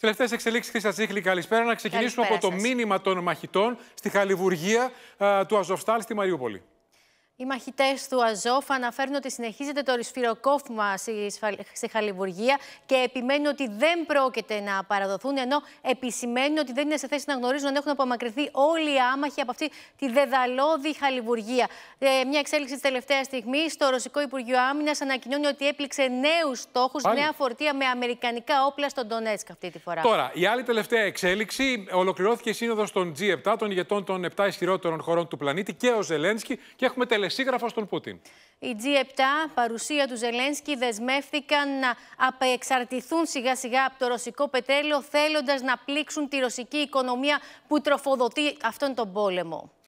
Τελευταίες εξελίξεις, Χρήστας Τσίχλη, καλησπέρα. Να ξεκινήσουμε από το μήνυμα των μαχητών στη Χαλιβουργία του Αζοφστάλ στη Μαριούπολη. Οι μαχητές του Αζόφ αναφέρουν ότι συνεχίζεται το ρησφυροκόφημα στη Χαλιβουργία και επιμένουν ότι δεν πρόκειται να παραδοθούν, ενώ επισημαίνουν ότι δεν είναι σε θέση να γνωρίζουν αν έχουν απομακρυνθεί όλοι οι άμαχοι από αυτή τη δεδαλώδη Χαλιβουργία. Ε, μια εξέλιξη της τελευταίας στιγμής στο Ρωσικό Υπουργείο Άμυνας ανακοινώνει ότι έπληξε νέους στόχους, νέα φορτία με αμερικανικά όπλα στον Ντονέτσκ αυτή τη φορά. Τώρα, η άλλη τελευταία εξέλιξη ολοκληρώθηκε η σύνοδος των G7, των ηγετών των 7 ισχυρότερων χωρών του πλανήτη και ο Ζελένσκι και έχουμε τελευταία στον Πούτιν. Η G7, παρουσία του Ζελένσκι, δεσμεύτηκαν να απεξαρτηθούν σιγά σιγά από το ρωσικό πετρέλαιο, θέλοντας να πλήξουν τη ρωσική οικονομία που τροφοδοτεί αυτόν τον πόλεμο.